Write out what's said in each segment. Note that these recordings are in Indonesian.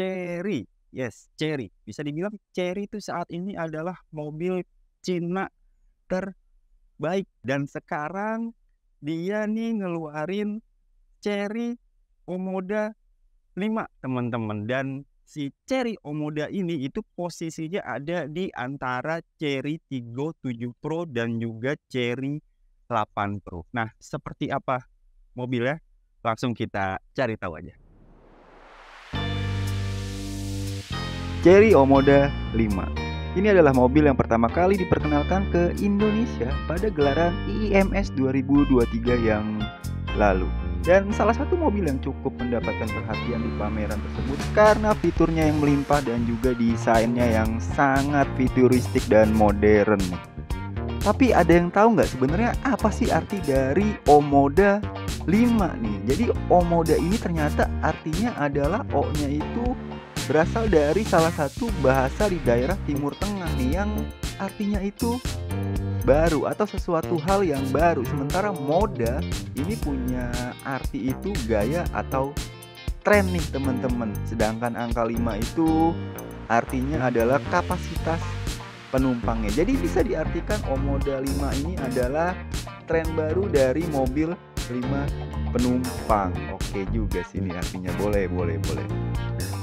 Cherry, Yes, Cherry, Bisa dibilang Cherry itu saat ini adalah mobil Cina terbaik dan sekarang dia nih ngeluarin Cherry Omoda 5, teman-teman. Dan si Cherry Omoda ini itu posisinya ada di antara Cherry Tigo 7 Pro dan juga Cherry 8 Pro. Nah, seperti apa mobilnya? Langsung kita cari tahu aja. Cherry Omoda 5. Ini adalah mobil yang pertama kali diperkenalkan ke Indonesia pada gelaran IIMS 2023 yang lalu. Dan salah satu mobil yang cukup mendapatkan perhatian di pameran tersebut karena fiturnya yang melimpah dan juga desainnya yang sangat futuristik dan modern. Tapi ada yang tahu nggak sebenarnya apa sih arti dari Omoda 5 nih? Jadi Omoda ini ternyata artinya adalah O-nya itu berasal dari salah satu bahasa di daerah Timur Tengah yang artinya itu baru atau sesuatu hal yang baru. Sementara moda ini punya arti itu gaya atau tren nih teman-teman. Sedangkan angka 5 itu artinya adalah kapasitas penumpangnya. Jadi bisa diartikan Omoda 5 ini adalah tren baru dari mobil 5 penumpang. Oke juga sih ini artinya boleh boleh boleh.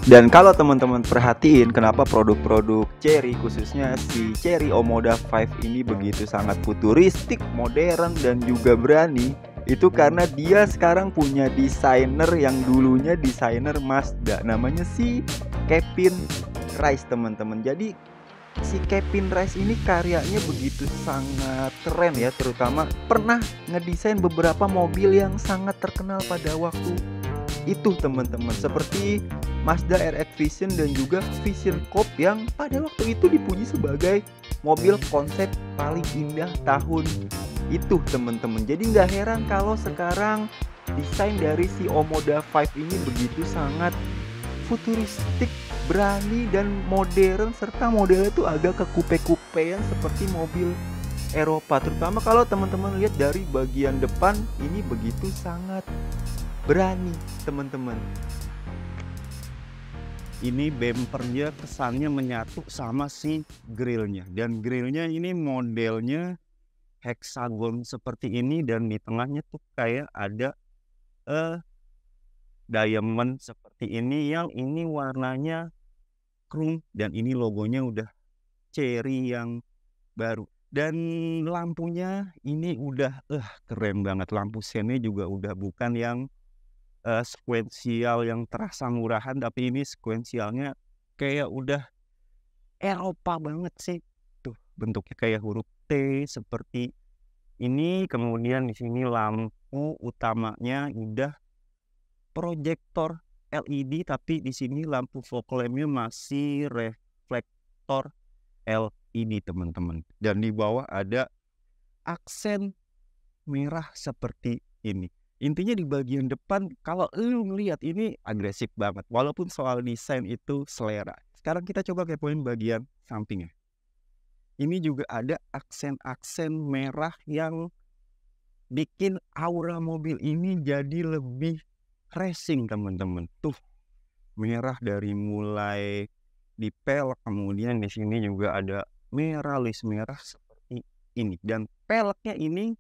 Dan kalau teman-teman perhatiin kenapa produk-produk Cherry khususnya si Cherry Omoda 5 ini begitu sangat futuristik, modern dan juga berani itu karena dia sekarang punya desainer yang dulunya desainer Mazda namanya si Kevin Rice teman-teman. Jadi si Kevin Rice ini karyanya begitu sangat keren ya terutama pernah ngedesain beberapa mobil yang sangat terkenal pada waktu itu teman-teman seperti Mazda RX Vision dan juga Vision Coupe yang pada waktu itu dipuji sebagai mobil konsep paling indah tahun itu teman-teman jadi nggak heran kalau sekarang desain dari si Omoda 5 ini begitu sangat futuristik berani dan modern serta modelnya tuh agak ke kupe-kupean seperti mobil Eropa terutama kalau teman-teman lihat dari bagian depan ini begitu sangat berani teman-teman ini bempernya kesannya menyatu sama si grillnya dan grillnya ini modelnya heksagon seperti ini dan di tengahnya tuh kayak ada uh, diamond seperti ini yang ini warnanya krum dan ini logonya udah cherry yang baru dan lampunya ini udah eh keren banget lampu sini juga udah bukan yang uh, eh, sekuensial yang terasa murahan tapi ini sekuensialnya kayak udah Eropa banget sih tuh bentuknya kayak huruf T seperti ini kemudian di sini lampu utamanya udah proyektor LED tapi di sini lampu fog lampnya masih reflektor LED teman-teman dan di bawah ada aksen merah seperti ini intinya di bagian depan kalau lu ngelihat ini agresif banget walaupun soal desain itu selera sekarang kita coba kepoin bagian sampingnya ini juga ada aksen-aksen merah yang bikin aura mobil ini jadi lebih racing teman-teman tuh merah dari mulai di pelek kemudian di sini juga ada merah list merah seperti ini dan peleknya ini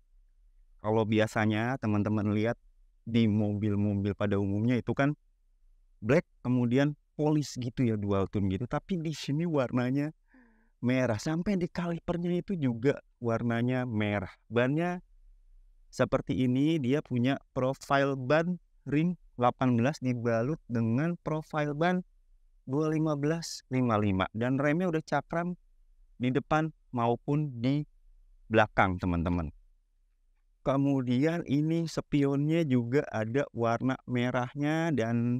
kalau biasanya teman-teman lihat di mobil-mobil pada umumnya itu kan black kemudian polis gitu ya dual tone gitu tapi di sini warnanya merah sampai di kalipernya itu juga warnanya merah bannya seperti ini dia punya profile ban ring 18 dibalut dengan profile ban 215 55 dan remnya udah cakram di depan maupun di belakang teman-teman kemudian ini spionnya juga ada warna merahnya dan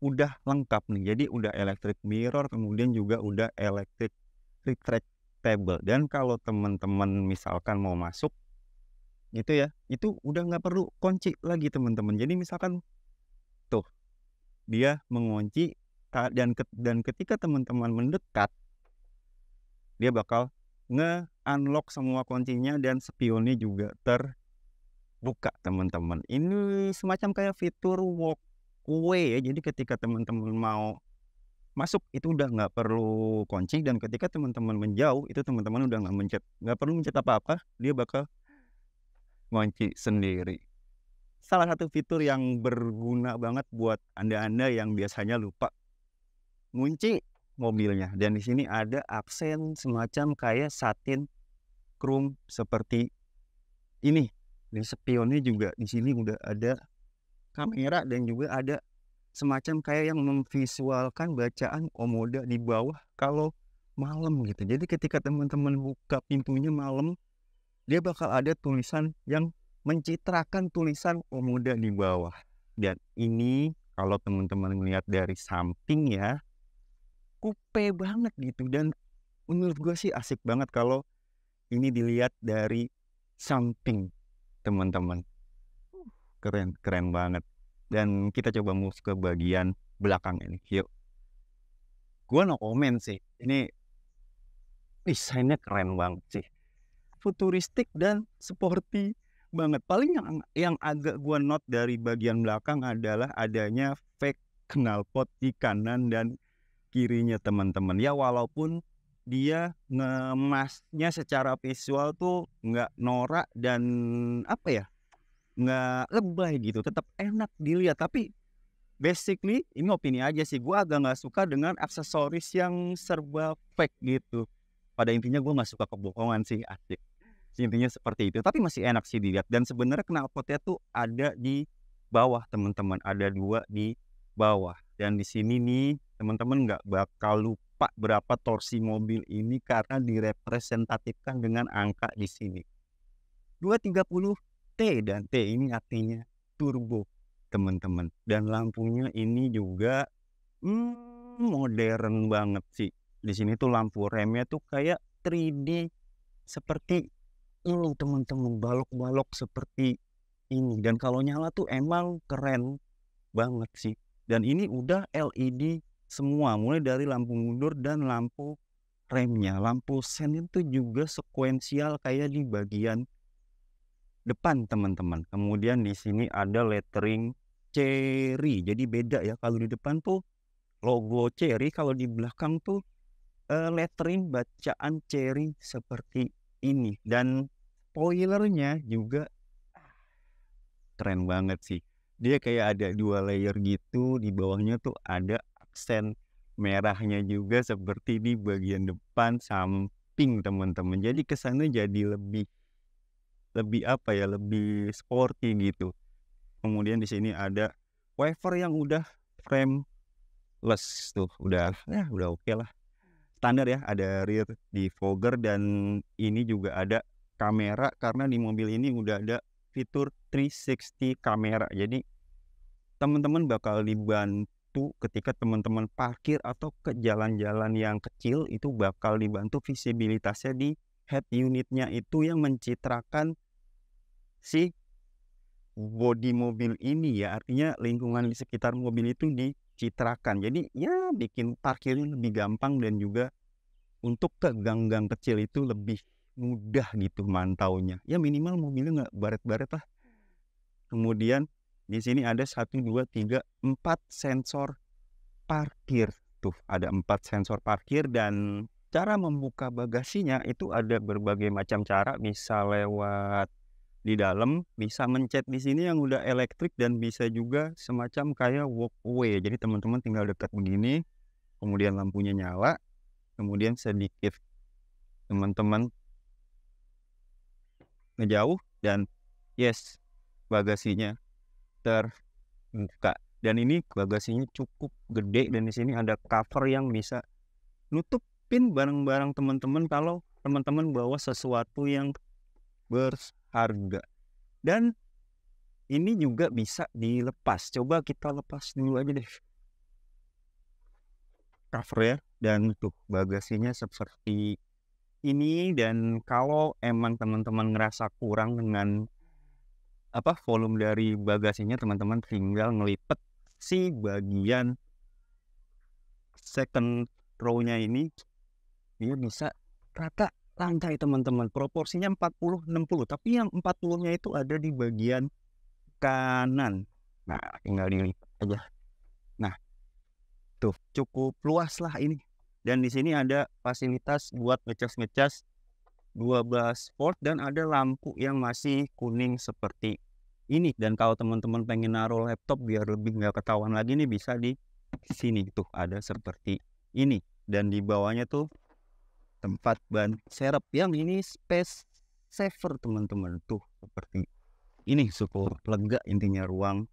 udah lengkap nih jadi udah electric mirror kemudian juga udah electric retractable dan kalau teman-teman misalkan mau masuk gitu ya itu udah nggak perlu kunci lagi teman-teman jadi misalkan tuh dia mengunci dan dan ketika teman-teman mendekat dia bakal nge-unlock semua kuncinya dan spionnya juga terbuka teman-teman. Ini semacam kayak fitur walkway ya. Jadi ketika teman-teman mau masuk itu udah nggak perlu kunci dan ketika teman-teman menjauh itu teman-teman udah nggak mencet nggak perlu mencet apa-apa dia bakal kunci sendiri salah satu fitur yang berguna banget buat anda-anda yang biasanya lupa ngunci mobilnya dan di sini ada absen semacam kayak satin chrome seperti ini dan spionnya juga di sini udah ada kamera dan juga ada semacam kayak yang memvisualkan bacaan komoda di bawah kalau malam gitu. Jadi ketika teman-teman buka pintunya malam, dia bakal ada tulisan yang mencitrakan tulisan komoda di bawah. Dan ini kalau teman-teman melihat dari samping ya, kupe banget gitu dan menurut gue sih asik banget kalau ini dilihat dari samping teman-teman keren keren banget dan kita coba move ke bagian belakang ini yuk gue no comment sih ini desainnya keren banget sih futuristik dan sporty banget paling yang yang agak gue not dari bagian belakang adalah adanya fake knalpot di kanan dan kirinya teman-teman ya walaupun dia ngemasnya secara visual tuh nggak norak dan apa ya nggak lebay gitu tetap enak dilihat tapi basically ini opini aja sih gue agak nggak suka dengan aksesoris yang serba fake gitu pada intinya gue nggak suka kebohongan sih asik intinya seperti itu tapi masih enak sih dilihat dan sebenarnya knalpotnya tuh ada di bawah teman-teman ada dua di bawah dan di sini nih teman-teman nggak bakal lupa berapa torsi mobil ini karena direpresentatifkan dengan angka di sini. 230 T dan T ini artinya turbo teman-teman. Dan lampunya ini juga hmm, modern banget sih. Di sini tuh lampu remnya tuh kayak 3D seperti ini teman-teman balok-balok seperti ini dan kalau nyala tuh emang keren banget sih dan ini udah LED semua mulai dari lampu mundur dan lampu remnya lampu sen itu juga sekuensial kayak di bagian depan teman-teman kemudian di sini ada lettering cherry jadi beda ya kalau di depan tuh logo cherry kalau di belakang tuh uh, lettering bacaan cherry seperti ini dan spoilernya juga ah, keren banget sih dia kayak ada dua layer gitu di bawahnya tuh ada aksen merahnya juga seperti di bagian depan samping teman-teman jadi kesannya jadi lebih lebih apa ya lebih sporty gitu kemudian di sini ada wafer yang udah frameless tuh udah ya udah oke okay lah standar ya ada rear defogger dan ini juga ada kamera karena di mobil ini udah ada fitur 360 kamera. Jadi teman-teman bakal dibantu ketika teman-teman parkir atau ke jalan-jalan yang kecil itu bakal dibantu visibilitasnya di head unitnya itu yang mencitrakan si body mobil ini ya artinya lingkungan di sekitar mobil itu dicitrakan jadi ya bikin parkirnya lebih gampang dan juga untuk ke gang-gang kecil itu lebih mudah gitu mantaunya ya minimal mobilnya nggak baret-baret lah kemudian di sini ada satu dua tiga empat sensor parkir tuh ada empat sensor parkir dan cara membuka bagasinya itu ada berbagai macam cara bisa lewat di dalam bisa mencet di sini yang udah elektrik dan bisa juga semacam kayak walk away jadi teman-teman tinggal dekat begini kemudian lampunya nyala kemudian sedikit teman-teman ngejauh dan yes bagasinya terbuka dan ini bagasinya cukup gede dan di sini ada cover yang bisa nutupin barang-barang teman-teman kalau teman-teman bawa sesuatu yang berharga dan ini juga bisa dilepas coba kita lepas dulu aja deh cover ya dan untuk bagasinya seperti ini dan kalau emang teman-teman ngerasa kurang dengan apa volume dari bagasinya teman-teman tinggal ngelipet si bagian second row-nya ini dia bisa rata lantai teman-teman proporsinya 40 60 tapi yang 40-nya itu ada di bagian kanan nah tinggal dilipat aja nah tuh cukup luas lah ini dan di sini ada fasilitas buat ngecas-ngecas 12 port dan ada lampu yang masih kuning seperti ini dan kalau teman-teman pengen naruh laptop biar lebih nggak ketahuan lagi nih bisa di sini tuh ada seperti ini dan di bawahnya tuh tempat ban serep yang ini space saver teman-teman tuh seperti ini cukup lega intinya ruang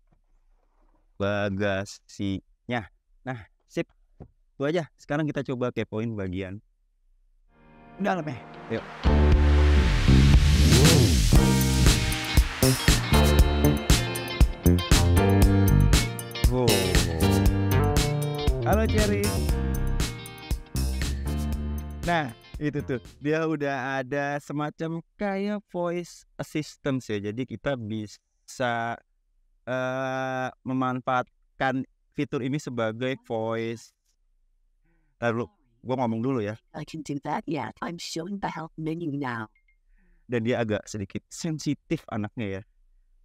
bagasinya nah sip itu aja sekarang kita coba kepoin bagian dalam ya yuk Halo Cherry. Nah, itu tuh. Dia udah ada semacam kayak voice assistant ya. Jadi kita bisa uh, memanfaatkan fitur ini sebagai voice Lalu gue ngomong dulu ya. I can do that yet. I'm showing the help menu now. Dan dia agak sedikit sensitif anaknya ya.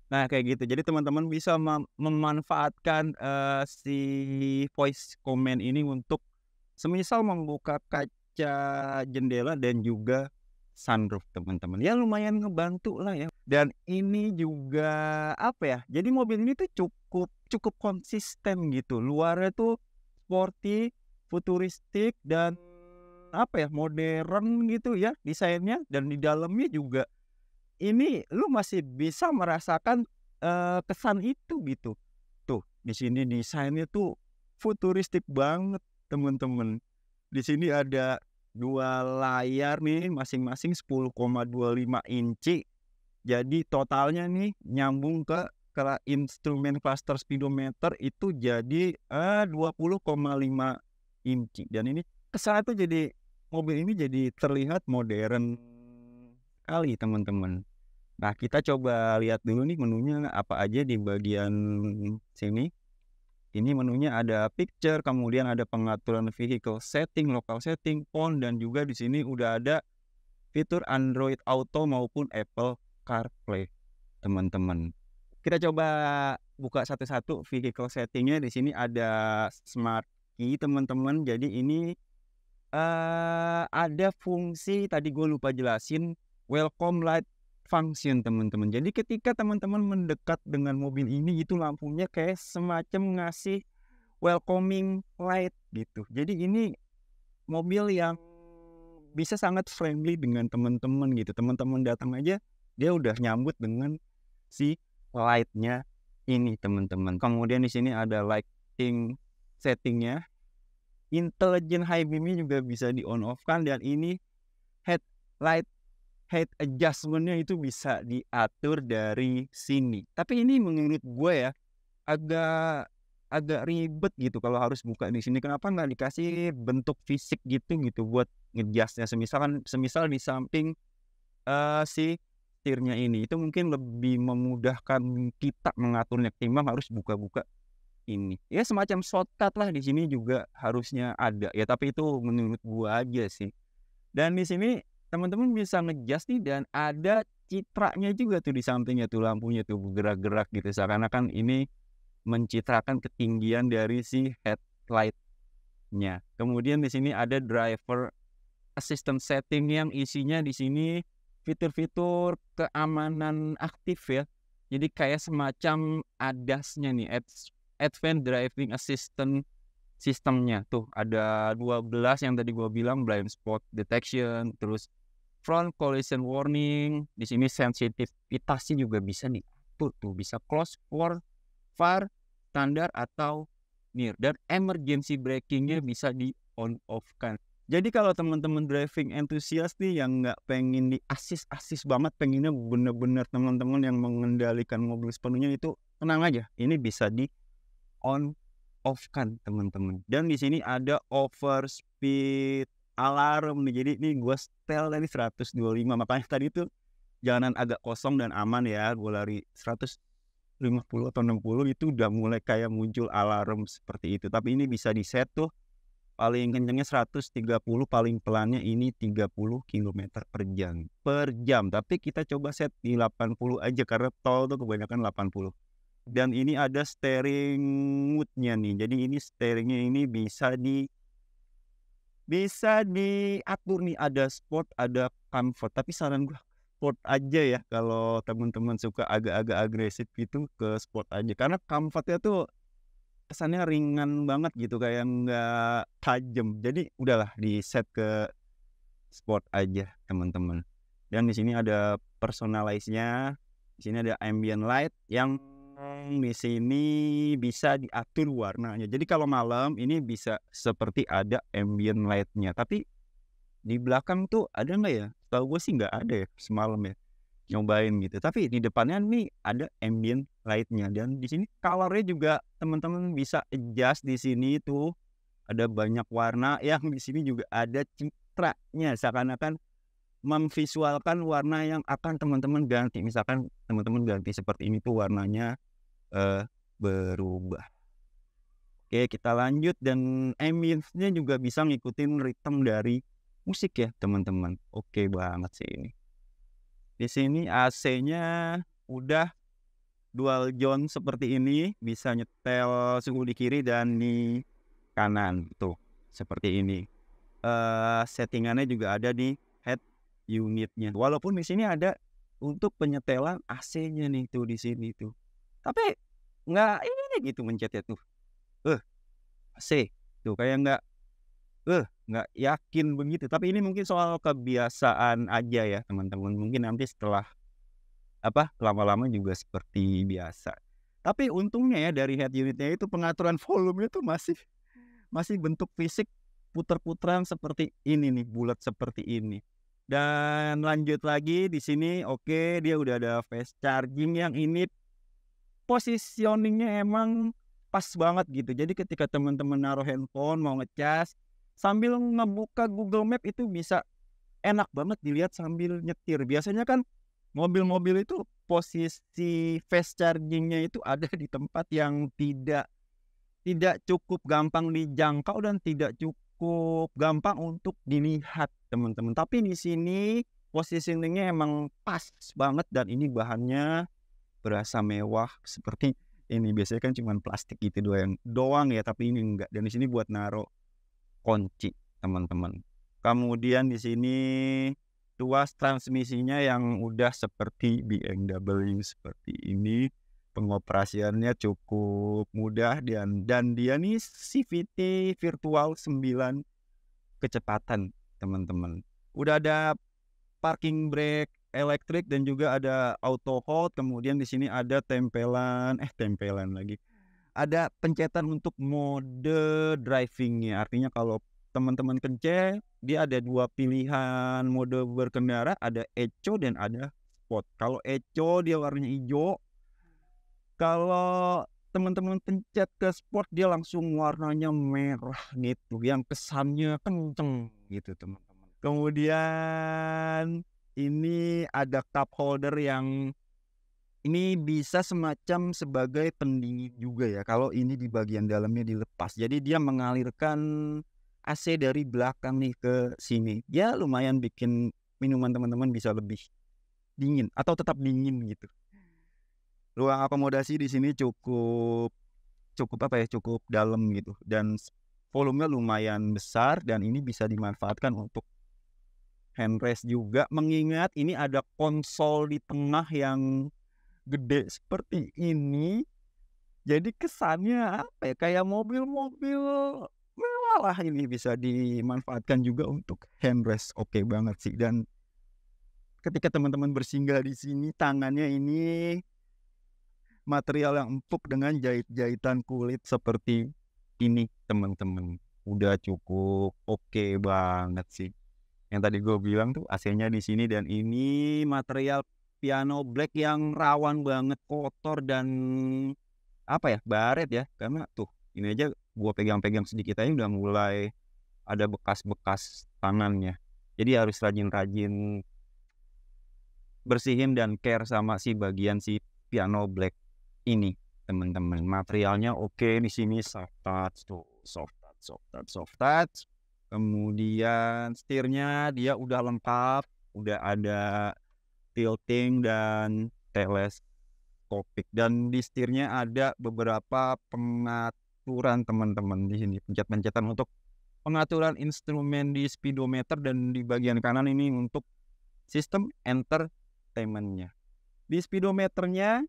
Nah kayak gitu. Jadi teman-teman bisa mem memanfaatkan uh, si voice comment ini untuk semisal membuka kaca jendela dan juga sunroof teman-teman. Ya lumayan ngebantu lah ya. Dan ini juga apa ya? Jadi mobil ini tuh cukup cukup konsisten gitu. Luarnya tuh sporty, futuristik dan apa ya modern gitu ya desainnya dan di dalamnya juga ini lu masih bisa merasakan uh, kesan itu gitu tuh di sini desainnya tuh futuristik banget temen-temen di sini ada dua layar nih masing-masing 10,25 inci jadi totalnya nih nyambung ke ke instrumen cluster speedometer itu jadi eh, 20,5 inci dan ini kesan itu jadi mobil ini jadi terlihat modern kali teman-teman. Nah kita coba lihat dulu nih menunya apa aja di bagian sini. Ini menunya ada picture, kemudian ada pengaturan vehicle setting, local setting, phone dan juga di sini udah ada fitur Android Auto maupun Apple CarPlay, teman-teman. Kita coba buka satu-satu vehicle settingnya. Di sini ada smart kaki teman-teman jadi ini uh, ada fungsi tadi gue lupa jelasin welcome light function teman-teman jadi ketika teman-teman mendekat dengan mobil ini itu lampunya kayak semacam ngasih welcoming light gitu jadi ini mobil yang bisa sangat friendly dengan teman-teman gitu teman-teman datang aja dia udah nyambut dengan si lightnya ini teman-teman kemudian di sini ada lighting settingnya intelligent high beamnya juga bisa di on off kan dan ini headlight head adjustmentnya itu bisa diatur dari sini. Tapi ini menurut gue ya agak agak ribet gitu kalau harus buka di sini. Kenapa nggak dikasih bentuk fisik gitu gitu buat ngejasnya? Semisal kan semisal di samping uh, si tirnya ini itu mungkin lebih memudahkan kita mengaturnya timbang harus buka-buka ini ya semacam shortcut lah di sini juga harusnya ada ya tapi itu menurut gua aja sih dan di sini teman-teman bisa ngejust nih dan ada citranya juga tuh di sampingnya tuh lampunya tuh bergerak-gerak gitu seakan-akan ini mencitrakan ketinggian dari si headlightnya. Kemudian di sini ada driver assistant setting yang isinya di sini fitur-fitur keamanan aktif ya. Jadi kayak semacam adasnya nih, Advanced Driving Assistant sistemnya tuh ada 12 yang tadi gua bilang blind spot detection terus front collision warning di sini sensitivitasnya juga bisa nih tuh bisa close for far standar atau near dan emergency Brakingnya bisa di on off kan jadi kalau teman-teman driving enthusiast nih yang nggak pengen di assist assist banget pengennya bener-bener teman-teman yang mengendalikan mobil sepenuhnya itu tenang aja ini bisa di on off kan teman-teman dan di sini ada over speed alarm nih jadi ini gue setel tadi 125 makanya tadi tuh jalanan agak kosong dan aman ya gue lari 150 atau 60 itu udah mulai kayak muncul alarm seperti itu tapi ini bisa di set tuh paling kencengnya 130 paling pelannya ini 30 km per jam per jam tapi kita coba set di 80 aja karena tol tuh kebanyakan 80 dan ini ada steering moodnya nih jadi ini steeringnya ini bisa di bisa diatur nih ada sport ada comfort tapi saran gue sport aja ya kalau teman-teman suka agak-agak agresif gitu ke sport aja karena comfortnya tuh kesannya ringan banget gitu kayak nggak tajam jadi udahlah di set ke sport aja teman-teman dan di sini ada personalize-nya di sini ada ambient light yang di sini bisa diatur warnanya. Jadi kalau malam ini bisa seperti ada ambient lightnya Tapi di belakang tuh ada nggak ya? Tahu gue sih nggak ada ya semalam ya. Nyobain gitu. Tapi di depannya nih ada ambient lightnya dan di sini colornya juga teman-teman bisa adjust di sini tuh ada banyak warna yang di sini juga ada citranya seakan-akan memvisualkan warna yang akan teman-teman ganti. Misalkan teman-teman ganti seperti ini tuh warnanya uh, berubah. Oke, kita lanjut dan ambience-nya juga bisa ngikutin ritme dari musik ya, teman-teman. Oke banget sih ini. Di sini AC-nya udah dual zone seperti ini, bisa nyetel suhu di kiri dan di kanan. Tuh, seperti ini. Uh, settingannya juga ada di head unitnya. Walaupun di sini ada untuk penyetelan AC-nya nih tuh di sini tuh tapi nggak ini gitu mencet mencetnya tuh eh sih tuh kayak nggak eh nggak yakin begitu tapi ini mungkin soal kebiasaan aja ya teman-teman mungkin nanti setelah apa lama-lama juga seperti biasa tapi untungnya ya dari head unitnya itu pengaturan volume itu masih masih bentuk fisik puter-puteran seperti ini nih bulat seperti ini dan lanjut lagi di sini oke okay, dia udah ada fast charging yang ini positioningnya emang pas banget gitu. Jadi ketika teman-teman naruh handphone mau ngecas sambil ngebuka Google Map itu bisa enak banget dilihat sambil nyetir. Biasanya kan mobil-mobil itu posisi fast chargingnya itu ada di tempat yang tidak tidak cukup gampang dijangkau dan tidak cukup gampang untuk dilihat teman-teman. Tapi di sini positioningnya emang pas banget dan ini bahannya berasa mewah seperti ini biasanya kan cuma plastik gitu doang doang ya tapi ini enggak dan di sini buat naruh kunci teman-teman kemudian di sini tuas transmisinya yang udah seperti BMW seperti ini pengoperasiannya cukup mudah dan dan dia nih CVT virtual 9 kecepatan teman-teman udah ada parking brake elektrik dan juga ada auto hold. Kemudian di sini ada tempelan, eh tempelan lagi. Ada pencetan untuk mode drivingnya. Artinya kalau teman-teman kencet dia ada dua pilihan mode berkendara ada eco dan ada sport kalau eco dia warnanya hijau kalau teman-teman pencet ke sport dia langsung warnanya merah gitu yang kesannya kenceng gitu teman-teman kemudian ini ada cup holder yang ini bisa semacam sebagai pendingin juga ya kalau ini di bagian dalamnya dilepas. Jadi dia mengalirkan AC dari belakang nih ke sini. Ya lumayan bikin minuman teman-teman bisa lebih dingin atau tetap dingin gitu. Ruang akomodasi di sini cukup cukup apa ya cukup dalam gitu dan volumenya lumayan besar dan ini bisa dimanfaatkan untuk Handrest juga mengingat ini ada konsol di tengah yang gede seperti ini jadi kesannya apa ya kayak mobil-mobil mewah lah ini bisa dimanfaatkan juga untuk handrest oke okay banget sih dan ketika teman-teman bersinggah di sini tangannya ini material yang empuk dengan jahit-jahitan kulit seperti ini teman-teman udah cukup oke okay banget sih yang tadi gue bilang tuh AC-nya di sini dan ini material piano black yang rawan banget kotor dan apa ya baret ya karena tuh ini aja gue pegang-pegang sedikit aja udah mulai ada bekas-bekas tangannya jadi harus rajin-rajin bersihin dan care sama si bagian si piano black ini teman-teman materialnya oke okay, di sini soft touch tuh soft touch soft touch soft touch kemudian setirnya dia udah lengkap udah ada tilting dan teleskopik dan di setirnya ada beberapa pengaturan teman-teman di sini pencet-pencetan untuk pengaturan instrumen di speedometer dan di bagian kanan ini untuk sistem entertainmentnya di speedometernya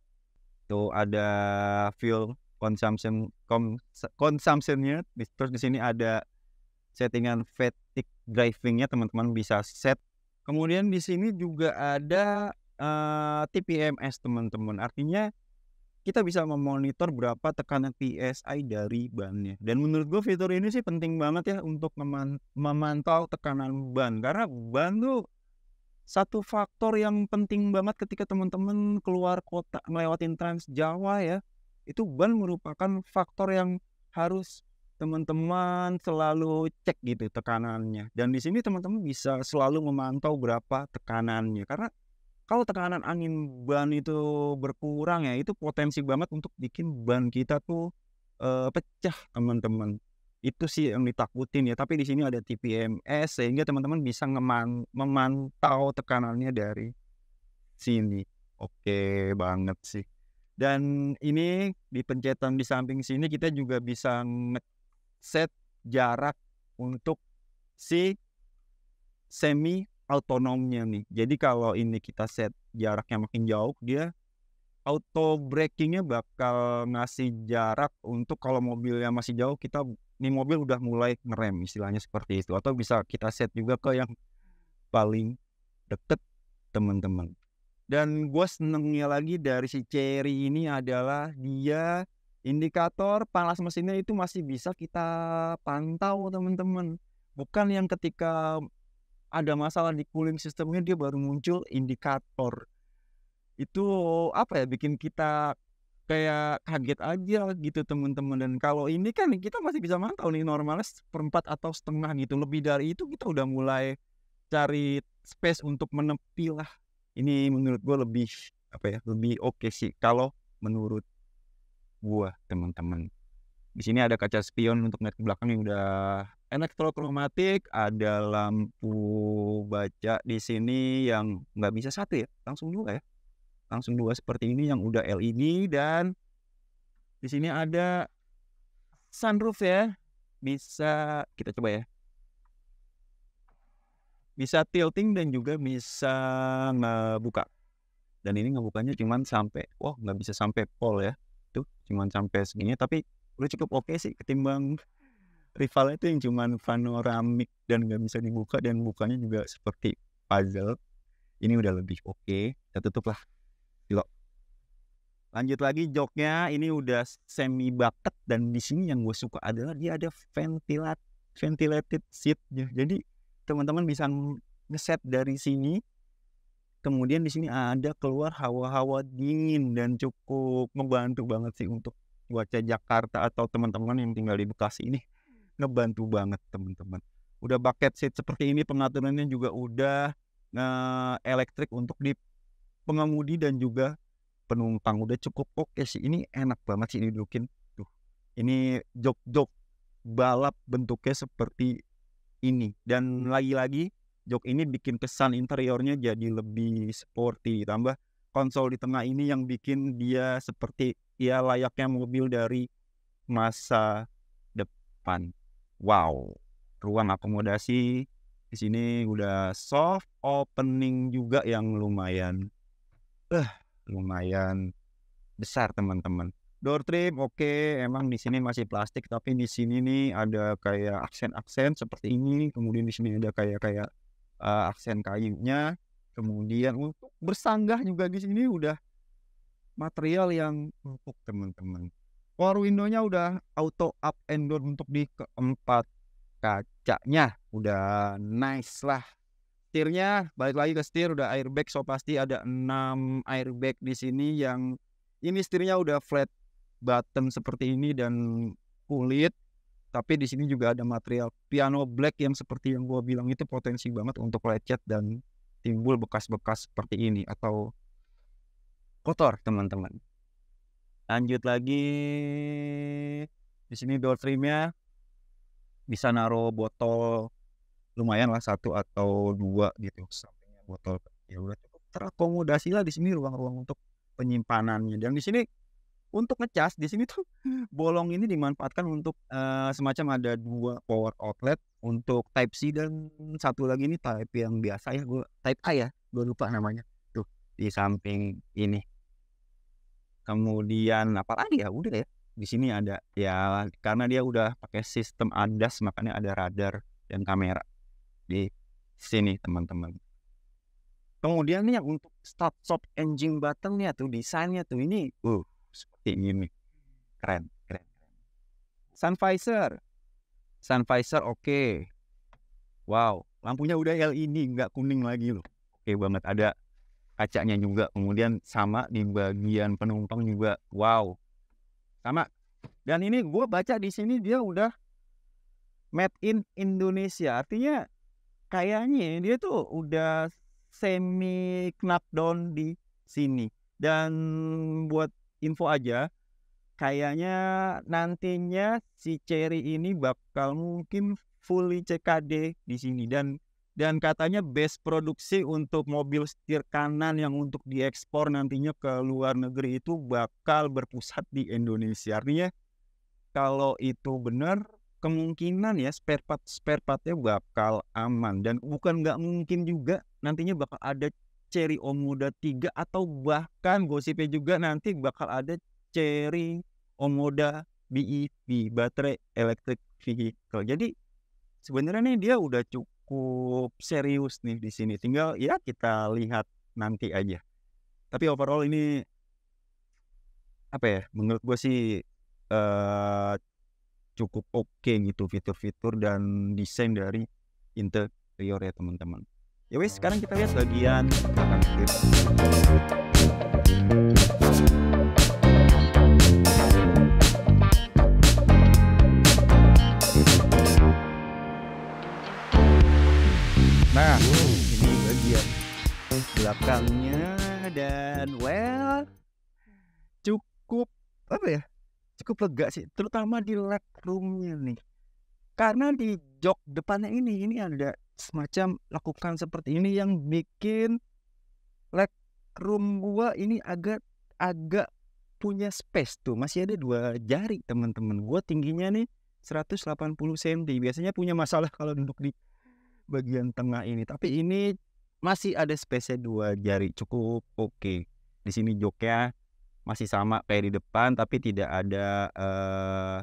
tuh ada fuel consumption consumptionnya terus di sini ada settingan fatigue drivingnya teman-teman bisa set. Kemudian di sini juga ada uh, eh, TPMS teman-teman. Artinya kita bisa memonitor berapa tekanan PSI dari bannya. Dan menurut gue fitur ini sih penting banget ya untuk memantau tekanan ban karena ban tuh satu faktor yang penting banget ketika teman-teman keluar kota melewatin Trans Jawa ya. Itu ban merupakan faktor yang harus teman-teman selalu cek gitu tekanannya. Dan di sini teman-teman bisa selalu memantau berapa tekanannya. Karena kalau tekanan angin ban itu berkurang ya, itu potensi banget untuk bikin ban kita tuh e, pecah teman-teman. Itu sih yang ditakutin ya. Tapi di sini ada TPMS sehingga teman-teman bisa ngeman, memantau tekanannya dari sini. Oke banget sih. Dan ini di pencetan di samping sini kita juga bisa ngecek set jarak untuk si semi autonomnya nih. Jadi kalau ini kita set jaraknya makin jauh, dia auto brakingnya bakal ngasih jarak untuk kalau mobilnya masih jauh kita ini mobil udah mulai ngerem istilahnya seperti itu atau bisa kita set juga ke yang paling deket teman-teman dan gue senengnya lagi dari si Cherry ini adalah dia indikator panas mesinnya itu masih bisa kita pantau teman-teman bukan yang ketika ada masalah di cooling sistemnya dia baru muncul indikator itu apa ya bikin kita kayak kaget aja gitu teman-teman dan kalau ini kan kita masih bisa mantau nih normalnya seperempat atau setengah gitu lebih dari itu kita udah mulai cari space untuk menepi lah ini menurut gue lebih apa ya lebih oke okay sih kalau menurut gua teman-teman di sini ada kaca spion untuk ngeliat ke belakang yang udah elektrokromatik ada lampu baca di sini yang nggak bisa satu ya langsung dua ya langsung dua seperti ini yang udah LED dan di sini ada sunroof ya bisa kita coba ya bisa tilting dan juga bisa ngebuka dan ini ngebukanya cuman sampai wah nggak bisa sampai pol ya cuman sampai segini tapi udah cukup oke okay sih ketimbang rival itu yang cuma panoramik dan nggak bisa dibuka dan bukanya juga seperti puzzle ini udah lebih oke okay. kita tutup lah Yuk. lanjut lagi joknya ini udah semi bucket dan di sini yang gue suka adalah dia ada ventilat ventilated seat jadi teman-teman bisa ngeset dari sini kemudian di sini ada keluar hawa-hawa dingin dan cukup membantu banget sih untuk cuaca Jakarta atau teman-teman yang tinggal di Bekasi ini ngebantu banget teman-teman. Udah bucket seat seperti ini pengaturannya juga udah uh, elektrik untuk di pengemudi dan juga penumpang udah cukup oke sih ini enak banget sih didudukin tuh ini jok-jok balap bentuknya seperti ini dan lagi-lagi jok ini bikin kesan interiornya jadi lebih sporty tambah konsol di tengah ini yang bikin dia seperti ya layaknya mobil dari masa depan wow ruang akomodasi di sini udah soft opening juga yang lumayan eh lumayan besar teman-teman door trim oke okay. emang di sini masih plastik tapi di sini nih ada kayak aksen-aksen seperti ini kemudian di sini ada kayak kayak uh, eh, aksen kayunya kemudian untuk bersanggah juga di sini udah material yang empuk teman-teman power windownya udah auto up and down untuk di keempat kacanya udah nice lah setirnya balik lagi ke setir udah airbag so pasti ada enam airbag di sini yang ini setirnya udah flat button seperti ini dan kulit tapi di sini juga ada material piano black yang seperti yang gue bilang itu potensi banget untuk lecet dan timbul bekas-bekas seperti ini atau kotor teman-teman lanjut lagi di sini door trimnya bisa naruh botol lumayan lah satu atau dua gitu sampingnya botol ya udah cukup terakomodasi lah di sini ruang-ruang untuk penyimpanannya dan di sini untuk ngecas di sini tuh hmm. bolong ini dimanfaatkan untuk uh, semacam ada dua power outlet untuk type C dan satu lagi ini type yang biasa ya gue type A ya gue lupa namanya tuh di samping ini kemudian apa lagi ya udah ya di sini ada ya karena dia udah pakai sistem ADAS makanya ada radar dan kamera di sini teman-teman kemudian nih yang untuk start stop engine button nih tuh desainnya tuh ini uh seperti ini keren keren sun visor sun visor oke okay. wow lampunya udah LED nggak kuning lagi loh oke okay banget ada kacanya juga kemudian sama di bagian penumpang juga wow sama dan ini gue baca di sini dia udah made in Indonesia artinya kayaknya dia tuh udah semi knockdown di sini dan buat info aja kayaknya nantinya si Cherry ini bakal mungkin fully CKD di sini dan dan katanya base produksi untuk mobil setir kanan yang untuk diekspor nantinya ke luar negeri itu bakal berpusat di Indonesia. Artinya kalau itu benar kemungkinan ya spare part spare partnya bakal aman dan bukan nggak mungkin juga nantinya bakal ada Cherry Omoda 3 atau bahkan gosipnya juga nanti bakal ada Cherry Omoda BEV baterai electric vehicle. Jadi sebenarnya nih dia udah cukup serius nih di sini. Tinggal ya kita lihat nanti aja. Tapi overall ini apa ya? Menurut gue sih uh, cukup oke okay gitu fitur-fitur dan desain dari interior ya teman-teman ya wes sekarang kita lihat bagian belakang nah ini bagian belakangnya dan well cukup apa ya cukup lega sih terutama di lab roomnya nih karena di jok depannya ini ini ada semacam lakukan seperti ini yang bikin leg room gua ini agak agak punya space tuh masih ada dua jari teman-teman gua tingginya nih 180 cm biasanya punya masalah kalau duduk di bagian tengah ini tapi ini masih ada space dua jari cukup oke okay. di sini joknya masih sama kayak di depan tapi tidak ada uh,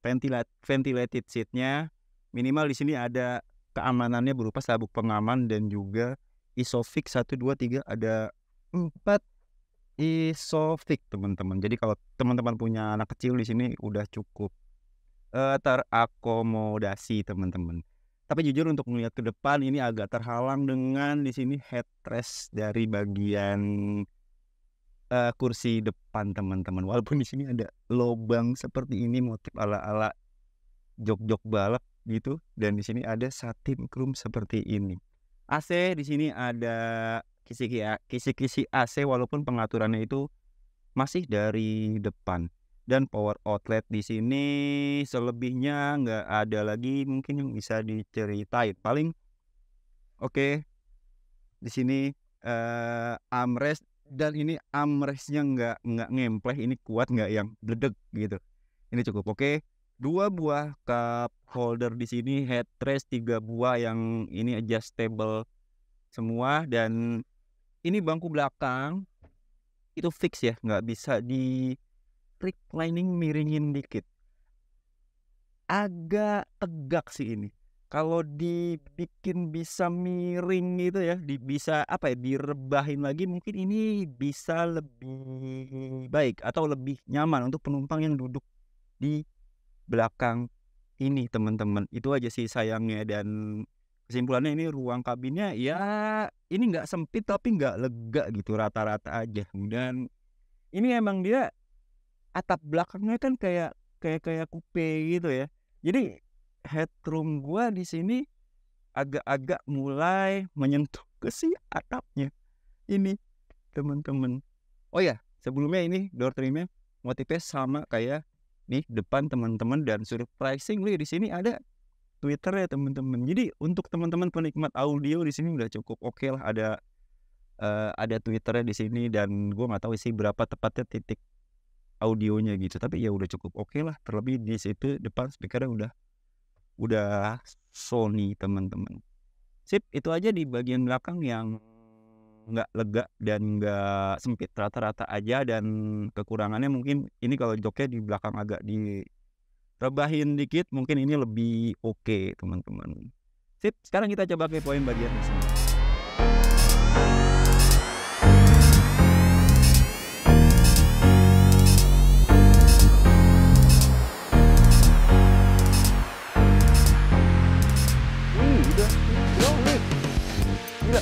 ventilated, ventilated seatnya minimal di sini ada keamanannya berupa sabuk pengaman dan juga isofix 1 2 3 ada 4 isofix teman-teman. Jadi kalau teman-teman punya anak kecil di sini udah cukup uh, terakomodasi teman-teman. Tapi jujur untuk melihat ke depan ini agak terhalang dengan di sini headrest dari bagian uh, kursi depan teman-teman. Walaupun di sini ada lobang seperti ini motif ala-ala jok-jok balap gitu dan di sini ada satin chrome seperti ini. AC di sini ada kisi-kisi AC walaupun pengaturannya itu masih dari depan dan power outlet di sini selebihnya nggak ada lagi mungkin yang bisa diceritain paling oke okay, di sini uh, armrest dan ini amresnya nggak nggak ngempleh ini kuat nggak yang bledek gitu ini cukup oke okay. dua buah cup holder di sini headrest tiga buah yang ini adjustable semua dan ini bangku belakang itu fix ya nggak bisa di reclining miringin dikit agak tegak sih ini kalau dibikin bisa miring gitu ya, di, bisa apa ya direbahin lagi mungkin ini bisa lebih baik atau lebih nyaman untuk penumpang yang duduk di belakang ini teman-teman. Itu aja sih sayangnya dan kesimpulannya ini ruang kabinnya ya ini nggak sempit tapi nggak lega gitu rata-rata aja. Dan ini emang dia atap belakangnya kan kayak kayak kayak kupe gitu ya. Jadi headroom gua di sini agak-agak mulai menyentuh ke si atapnya. Ini teman-teman. Oh ya, sebelumnya ini door trimnya motifnya sama kayak nih depan teman-teman dan surprising di sini ada Twitter ya teman-teman. Jadi untuk teman-teman penikmat audio di sini udah cukup oke okay lah ada uh, ada Twitternya di sini dan gue nggak tahu sih berapa tepatnya titik audionya gitu tapi ya udah cukup oke okay lah terlebih di situ depan speakernya udah udah Sony teman-teman sip itu aja di bagian belakang yang nggak lega dan nggak sempit rata-rata aja dan kekurangannya mungkin ini kalau joknya di belakang agak di rebahin dikit mungkin ini lebih oke okay, teman-teman sip sekarang kita coba ke poin bagian mesinnya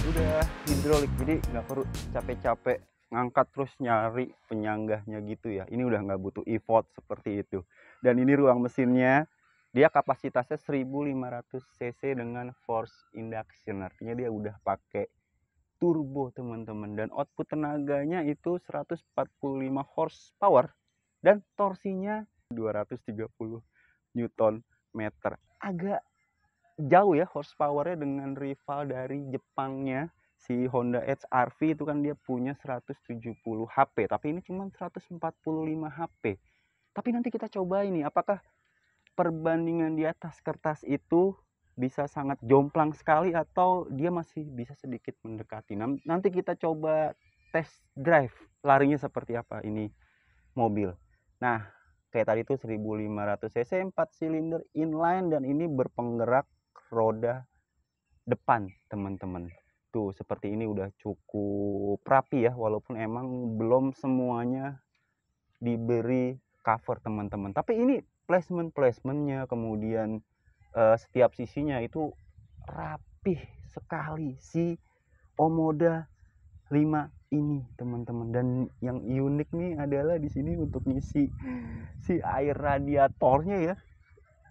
udah hidrolik jadi nggak perlu capek-capek ngangkat terus nyari penyanggahnya gitu ya ini udah nggak butuh effort seperti itu dan ini ruang mesinnya dia kapasitasnya 1500 cc dengan force induction artinya dia udah pakai turbo teman-teman dan output tenaganya itu 145 horsepower dan torsinya 230 newton meter agak jauh ya horsepowernya dengan rival dari Jepangnya si Honda hr itu kan dia punya 170 HP tapi ini cuma 145 HP tapi nanti kita coba ini apakah perbandingan di atas kertas itu bisa sangat jomplang sekali atau dia masih bisa sedikit mendekati nanti kita coba test drive larinya seperti apa ini mobil nah kayak tadi itu 1500 cc 4 silinder inline dan ini berpenggerak roda depan teman-teman tuh seperti ini udah cukup rapi ya walaupun emang belum semuanya diberi cover teman-teman tapi ini placement placementnya kemudian uh, setiap sisinya itu rapih sekali si Omoda 5 ini teman-teman dan yang unik nih adalah di sini untuk ngisi si air radiatornya ya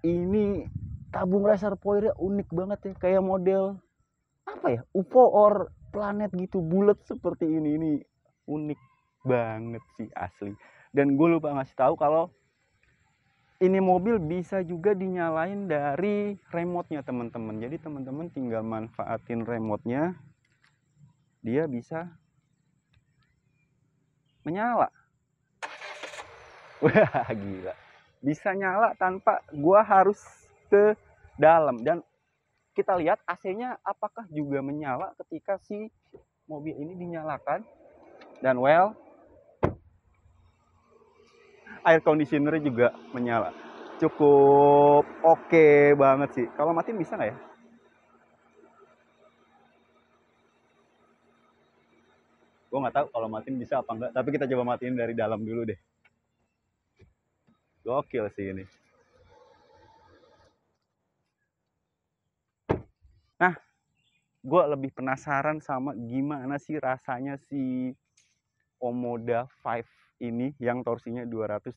ini tabung laser reservoirnya unik banget ya kayak model apa ya UFO or planet gitu bulat seperti ini ini unik banget sih asli dan gue lupa ngasih tahu kalau ini mobil bisa juga dinyalain dari remotenya teman-teman. Jadi teman-teman tinggal manfaatin remotenya Dia bisa menyala. Wah, gila. Bisa nyala tanpa gua harus ke dalam dan kita lihat AC-nya apakah juga menyala ketika si mobil ini dinyalakan dan well air conditioner juga menyala cukup oke okay banget sih kalau mati bisa nggak ya gue nggak tahu kalau matiin bisa apa enggak tapi kita coba matiin dari dalam dulu deh gokil sih ini gue lebih penasaran sama gimana sih rasanya si Omoda 5 ini yang torsinya 230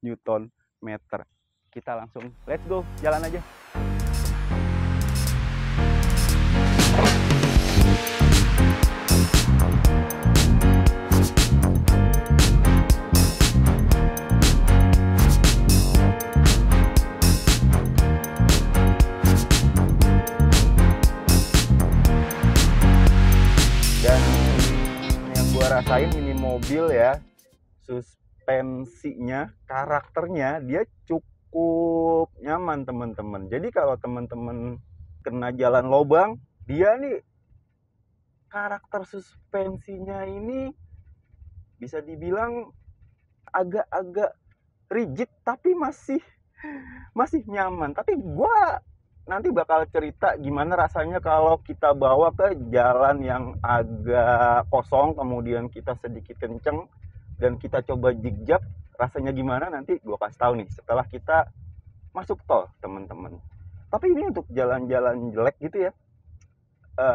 Newton meter. Kita langsung let's go, jalan aja. potensinya, karakternya dia cukup nyaman teman-teman. Jadi kalau teman-teman kena jalan lobang, dia nih karakter suspensinya ini bisa dibilang agak-agak rigid tapi masih masih nyaman. Tapi gue nanti bakal cerita gimana rasanya kalau kita bawa ke jalan yang agak kosong kemudian kita sedikit kenceng dan kita coba jigjak rasanya gimana nanti gue kasih tahu nih setelah kita masuk tol teman-teman tapi ini untuk jalan-jalan jelek gitu ya e,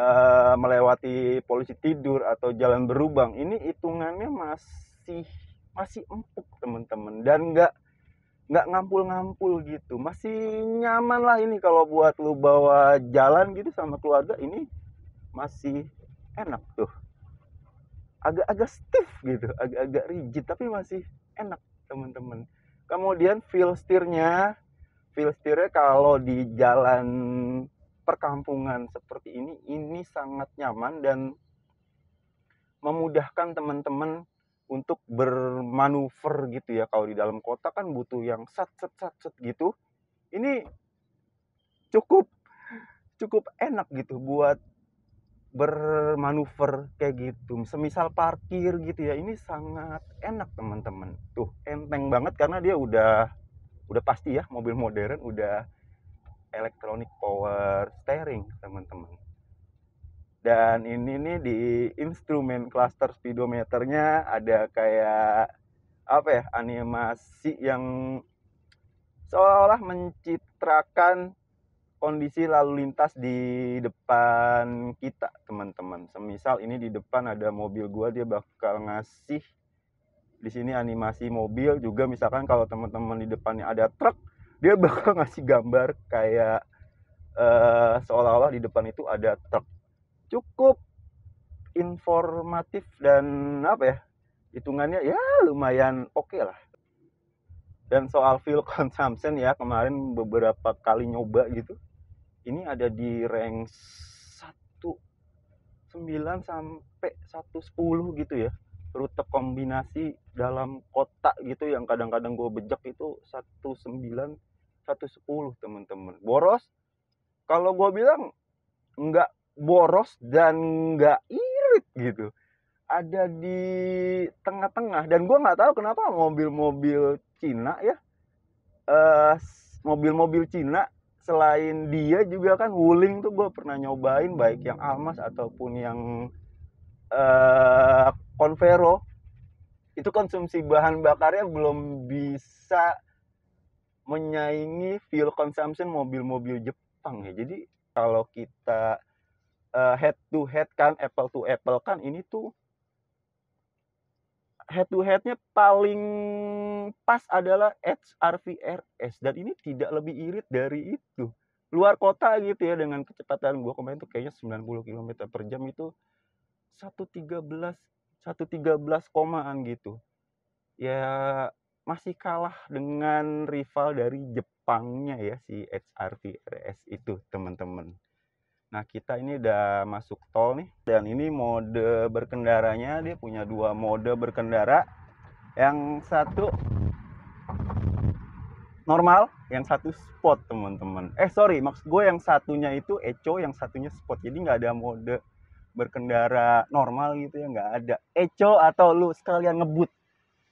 melewati polisi tidur atau jalan berubang ini hitungannya masih masih empuk teman-teman dan nggak nggak ngampul-ngampul gitu masih nyaman lah ini kalau buat lu bawa jalan gitu sama keluarga ini masih enak tuh agak-agak stiff gitu, agak-agak rigid tapi masih enak teman-teman. Kemudian feel steernya, feel steernya kalau di jalan perkampungan seperti ini, ini sangat nyaman dan memudahkan teman-teman untuk bermanuver gitu ya. Kalau di dalam kota kan butuh yang sat sat sat sat gitu. Ini cukup cukup enak gitu buat bermanuver kayak gitu semisal parkir gitu ya ini sangat enak teman-teman tuh enteng banget karena dia udah udah pasti ya mobil modern udah electronic power steering teman-teman dan ini nih di instrumen cluster speedometernya ada kayak apa ya animasi yang seolah-olah mencitrakan kondisi lalu lintas di depan kita teman-teman Misal ini di depan ada mobil gua dia bakal ngasih di sini animasi mobil juga misalkan kalau teman-teman di depannya ada truk dia bakal ngasih gambar kayak uh, seolah-olah di depan itu ada truk cukup informatif dan apa ya hitungannya ya lumayan oke okay lah dan soal fuel consumption ya kemarin beberapa kali nyoba gitu ini ada di rank 19 sampai 110 gitu ya rute kombinasi dalam kota gitu yang kadang-kadang gue bejek itu 19 110 teman-teman boros kalau gue bilang nggak boros dan nggak irit gitu ada di tengah-tengah dan gue nggak tahu kenapa mobil-mobil Cina ya eh, mobil-mobil uh, mobil -mobil Cina selain dia juga kan Wuling tuh gue pernah nyobain baik yang Almas ataupun yang uh, eh, konvero itu konsumsi bahan bakarnya belum bisa menyaingi fuel consumption mobil-mobil Jepang ya jadi kalau kita uh, head to head kan apple to apple kan ini tuh head to headnya paling pas adalah HRV RS dan ini tidak lebih irit dari itu luar kota gitu ya dengan kecepatan gua kemarin tuh kayaknya 90 km per jam itu 113 113-komaan gitu ya masih kalah dengan rival dari Jepangnya ya si HRV RS itu teman-teman Nah kita ini udah masuk tol nih dan ini mode berkendaranya dia punya dua mode berkendara. Yang satu normal, yang satu sport teman-teman. Eh sorry, maksud gue yang satunya itu eco, yang satunya sport. Jadi nggak ada mode berkendara normal gitu ya nggak ada. Eco atau lu sekalian ngebut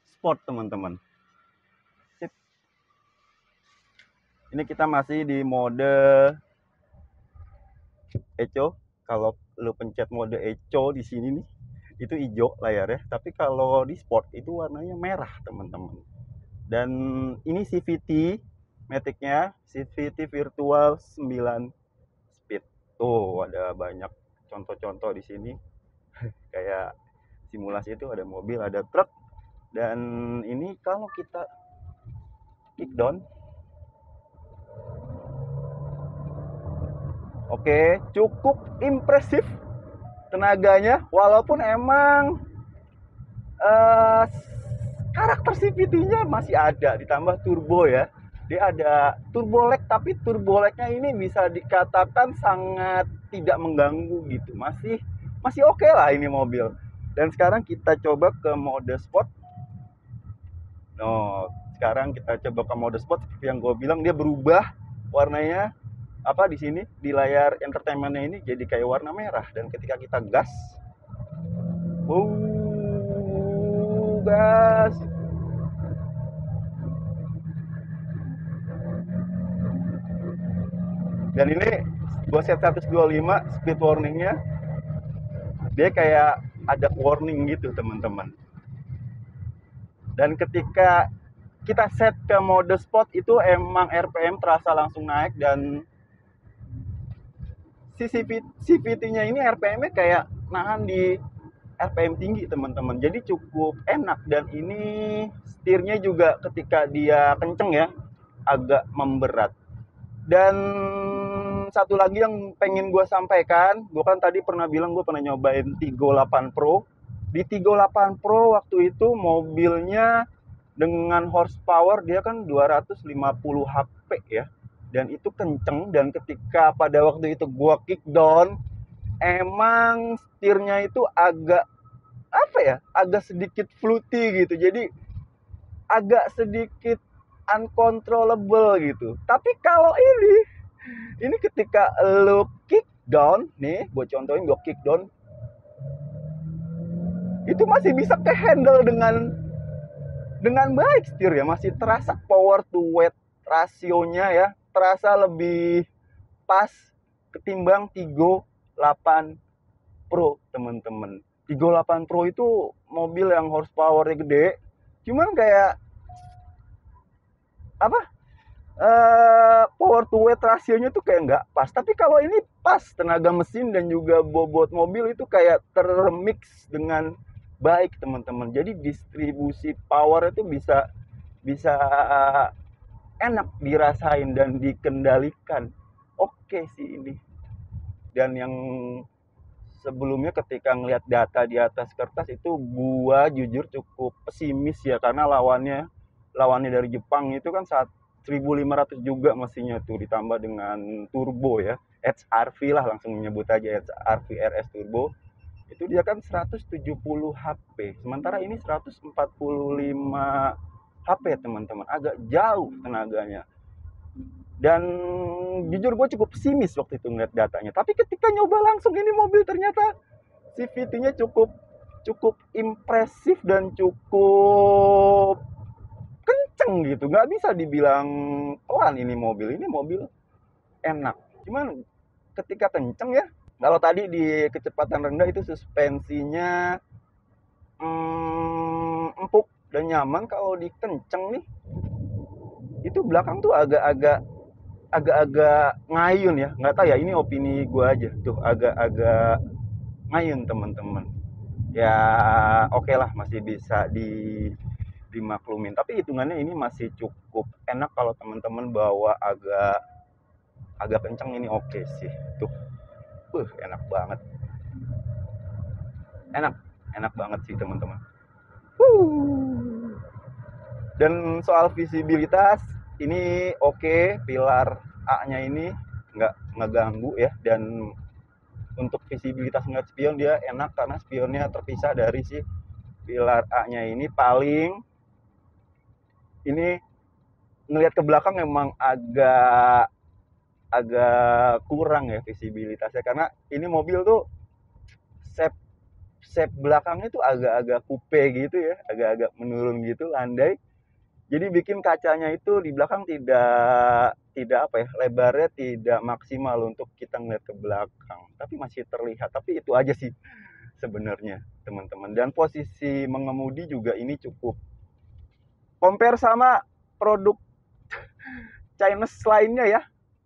sport teman-teman. Ini kita masih di mode eco kalau lu pencet mode eco di sini nih itu hijau layar ya. tapi kalau di sport itu warnanya merah teman-teman dan ini CVT metiknya CVT virtual 9 speed tuh ada banyak contoh-contoh di sini kayak simulasi itu ada mobil ada truk dan ini kalau kita kick down Oke, cukup impresif tenaganya walaupun emang uh, karakter CVT-nya masih ada ditambah turbo ya. Dia ada turbo lag tapi turbo lag-nya ini bisa dikatakan sangat tidak mengganggu gitu. Masih masih oke okay lah ini mobil. Dan sekarang kita coba ke mode sport. No, sekarang kita coba ke mode sport yang gue bilang dia berubah warnanya apa di sini di layar entertainmentnya ini jadi kayak warna merah dan ketika kita gas wow gas dan ini gua set 125 speed warningnya dia kayak ada warning gitu teman-teman dan ketika kita set ke mode sport itu emang RPM terasa langsung naik dan si CVT-nya ini RPM-nya kayak nahan di RPM tinggi teman-teman jadi cukup enak dan ini setirnya juga ketika dia kenceng ya agak memberat dan satu lagi yang pengen gue sampaikan gue kan tadi pernah bilang gue pernah nyobain Tigo 8 Pro di Tigo 8 Pro waktu itu mobilnya dengan horsepower dia kan 250 HP ya dan itu kenceng dan ketika pada waktu itu gua kick down emang setirnya itu agak apa ya agak sedikit fluty gitu jadi agak sedikit uncontrollable gitu tapi kalau ini ini ketika lo kick down nih gue contohin gue kick down itu masih bisa ke handle dengan dengan baik setir ya masih terasa power to weight rasionya ya terasa lebih pas ketimbang Tigo 8 Pro teman-teman Tigo 8 Pro itu mobil yang horsepowernya gede cuman kayak apa uh, power to weight rasionya tuh kayak nggak pas tapi kalau ini pas tenaga mesin dan juga bobot mobil itu kayak termix dengan baik teman-teman jadi distribusi power itu bisa bisa enak dirasain dan dikendalikan oke okay sih ini dan yang sebelumnya ketika ngelihat data di atas kertas itu gua jujur cukup pesimis ya karena lawannya lawannya dari Jepang itu kan saat 1500 juga mestinya tuh ditambah dengan turbo ya HRV lah langsung menyebut aja HRV RS turbo itu dia kan 170 HP sementara ini 145 HP teman-teman agak jauh tenaganya dan jujur gue cukup pesimis waktu itu ngeliat datanya tapi ketika nyoba langsung ini mobil ternyata CVT-nya cukup cukup impresif dan cukup kenceng gitu nggak bisa dibilang pelan ini mobil ini mobil enak cuman ketika kenceng ya kalau tadi di kecepatan rendah itu suspensinya hmm, empuk dan nyaman kalau dikenceng nih itu belakang tuh agak-agak agak-agak ngayun ya nggak tahu ya ini opini gue aja tuh agak-agak ngayun teman-teman ya oke okay lah masih bisa di dimaklumin tapi hitungannya ini masih cukup enak kalau teman-teman bawa agak agak kencang ini oke okay sih tuh uh, enak banget enak enak banget sih teman-teman uh dan soal visibilitas ini oke okay, pilar A-nya ini nggak ngeganggu ya dan untuk visibilitas melihat spion dia enak karena spionnya terpisah dari si pilar A-nya ini paling ini ngelihat ke belakang memang agak agak kurang ya visibilitasnya karena ini mobil tuh shape shape belakangnya tuh agak-agak coupe gitu ya, agak-agak menurun gitu landai jadi bikin kacanya itu di belakang tidak tidak apa ya lebarnya tidak maksimal untuk kita ngeliat ke belakang tapi masih terlihat tapi itu aja sih sebenarnya teman-teman dan posisi mengemudi juga ini cukup compare sama produk Chinese lainnya ya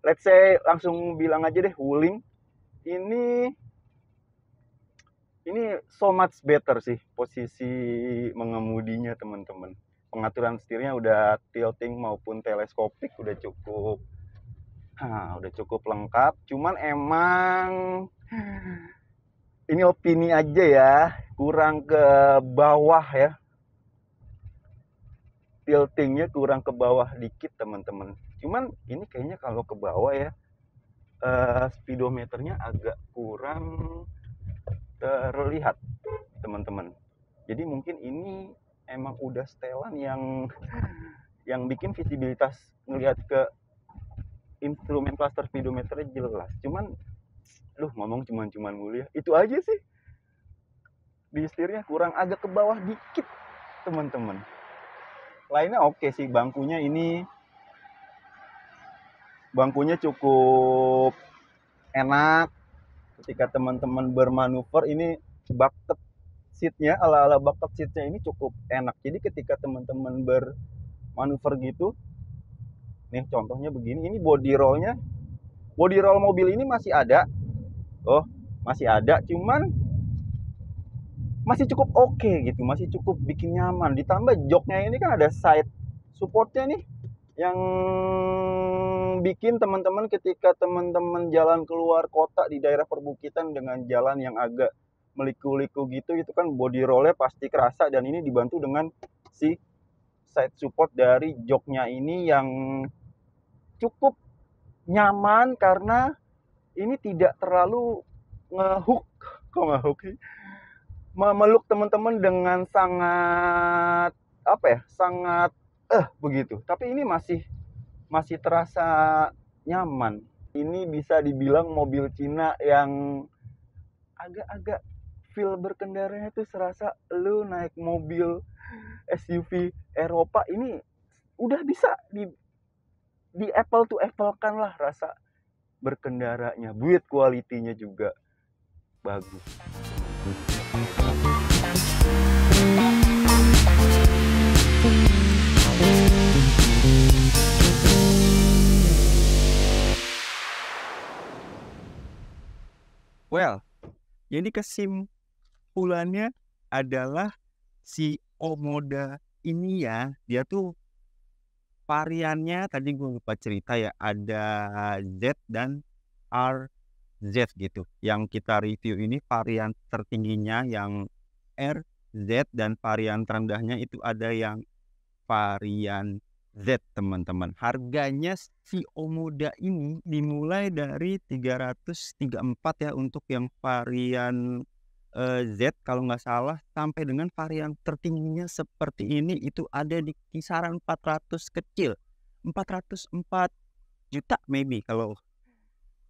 let's say langsung bilang aja deh Wuling ini ini so much better sih posisi mengemudinya teman-teman pengaturan setirnya udah tilting maupun teleskopik udah cukup nah, udah cukup lengkap cuman emang ini opini aja ya kurang ke bawah ya tiltingnya kurang ke bawah dikit teman-teman cuman ini kayaknya kalau ke bawah ya uh, speedometernya agak kurang terlihat teman-teman jadi mungkin ini emang udah setelan yang yang bikin visibilitas ngelihat ke instrumen cluster speedometer jelas cuman lu ngomong cuman-cuman mulia ya. itu aja sih di setirnya kurang agak ke bawah dikit teman-teman lainnya oke sih bangkunya ini bangkunya cukup enak ketika teman-teman bermanuver ini bak seatnya ala ala bucket seatnya ini cukup enak jadi ketika teman-teman bermanuver gitu nih contohnya begini ini body rollnya body roll mobil ini masih ada oh masih ada cuman masih cukup oke okay gitu masih cukup bikin nyaman ditambah joknya ini kan ada side supportnya nih yang bikin teman-teman ketika teman-teman jalan keluar kota di daerah perbukitan dengan jalan yang agak meliku-liku gitu itu kan body rollnya pasti kerasa dan ini dibantu dengan si side support dari joknya ini yang cukup nyaman karena ini tidak terlalu ngehook kok ngehook memeluk teman-teman dengan sangat apa ya sangat eh begitu tapi ini masih masih terasa nyaman ini bisa dibilang mobil Cina yang agak-agak feel berkendaranya tuh serasa lu naik mobil SUV Eropa ini udah bisa di di Apple to Apple kan lah rasa berkendaranya, build kualitinya juga bagus. Well, jadi kesim kesimpulannya adalah si Omoda ini ya, dia tuh variannya tadi gue lupa cerita ya ada Z dan r z gitu. Yang kita review ini varian tertingginya yang r z dan varian terendahnya itu ada yang varian Z teman-teman. Harganya si Omoda ini dimulai dari 334 ya untuk yang varian Eh, Z kalau nggak salah sampai dengan varian tertingginya seperti ini itu ada di kisaran 400 kecil 404 juta maybe kalau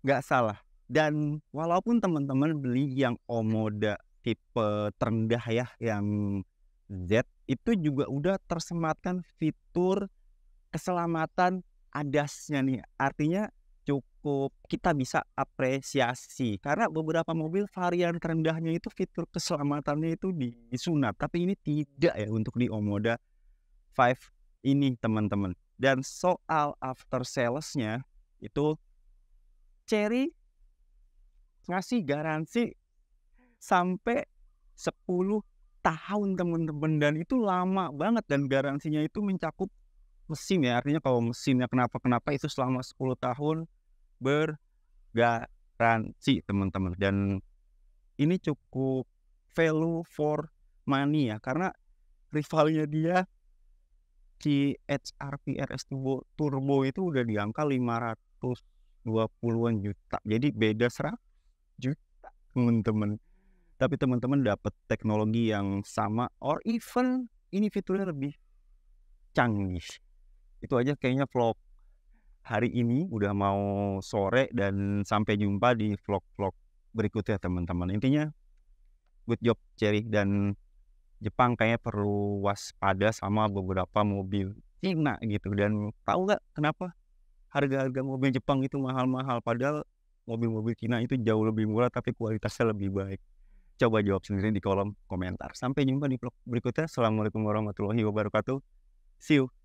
nggak salah dan walaupun teman-teman beli yang Omoda tipe terendah ya yang Z itu juga udah tersematkan fitur keselamatan adasnya nih artinya cukup kita bisa apresiasi karena beberapa mobil varian terendahnya itu fitur keselamatannya itu disunat tapi ini tidak ya untuk di Omoda 5 ini teman-teman dan soal after salesnya itu Cherry ngasih garansi sampai 10 tahun teman-teman dan itu lama banget dan garansinya itu mencakup mesin ya artinya kalau mesinnya kenapa kenapa itu selama 10 tahun bergaransi teman-teman dan ini cukup value for money ya karena rivalnya dia si RS Turbo, Turbo itu udah di angka 520-an juta jadi beda 100 juta teman-teman tapi teman-teman dapat teknologi yang sama or even ini fiturnya lebih canggih itu aja kayaknya vlog hari ini udah mau sore dan sampai jumpa di vlog-vlog berikutnya teman-teman. Intinya good job Cherry dan Jepang kayaknya perlu waspada sama beberapa mobil Cina gitu dan tahu nggak kenapa harga-harga mobil Jepang itu mahal-mahal padahal mobil-mobil Cina itu jauh lebih murah tapi kualitasnya lebih baik. Coba jawab sendiri di kolom komentar. Sampai jumpa di vlog berikutnya. Assalamualaikum warahmatullahi wabarakatuh. See you.